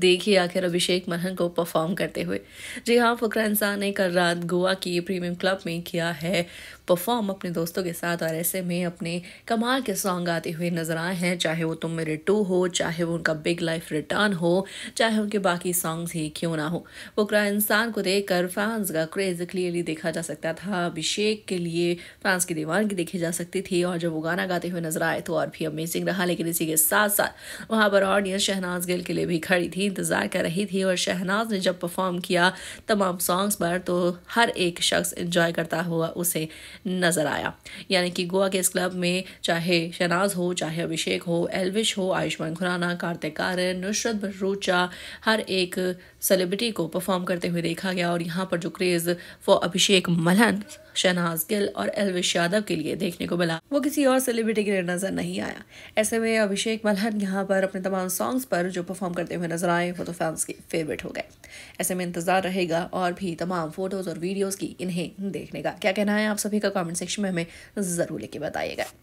देखिए आखिर अभिषेक मरहन को परफॉर्म करते हुए जी हाँ फकर इंसान ने कल रात गोवा की प्रीमियम क्लब में किया है परफॉर्म अपने दोस्तों के साथ और ऐसे में अपने कमाल के सॉन्ग आते हुए नज़र आए हैं चाहे वो तुम मेरे टू हो चाहे वो उनका बिग लाइफ रिटर्न हो चाहे उनके बाकी सॉन्ग्स ही क्यों ना हो वो क्रा इंसान को देख कर फैंस का क्रेज क्लियरली देखा जा सकता था अभिषेक के लिए फैंस की दीवानगी देखी जा सकती थी और जब वो गाना गाते हुए नजर आए तो और भी अमेजिंग रहा लेकिन इसी के साथ साथ वहाँ पर ऑडियंस शहनाज गिल के लिए भी खड़ी थी इंतज़ार कर रही थी और शहनाज ने जब परफॉर्म किया तमाम सॉन्ग्स पर तो हर एक शख्स इंजॉय करता हुआ उसे नज़र आया यानी कि गोवा के इस क्लब में चाहे शनाज हो चाहे अभिषेक हो एलविश हो आयुष्मान खुराना कार्तिक आर्यन नुसरत भरूचा हर एक सेलिब्रिटी को परफॉर्म करते हुए देखा गया और यहाँ पर जो क्रेज़ फॉर अभिषेक मलहन शहनाज गिल और एलविश यादव के लिए देखने को मिला वो किसी और सेलिब्रिटी के लिए नजर नहीं आया ऐसे में अभिषेक मल्हन यहाँ पर अपने तमाम सॉन्ग्स पर जो परफॉर्म करते हुए नजर आए वो तो फैंस के फेवरेट हो गए ऐसे में इंतजार रहेगा और भी तमाम फोटोज और वीडियोज की इन्हें देखने का क्या कहना है आप सभी का कॉमेंट सेक्शन में हमें जरूर लेके बताइएगा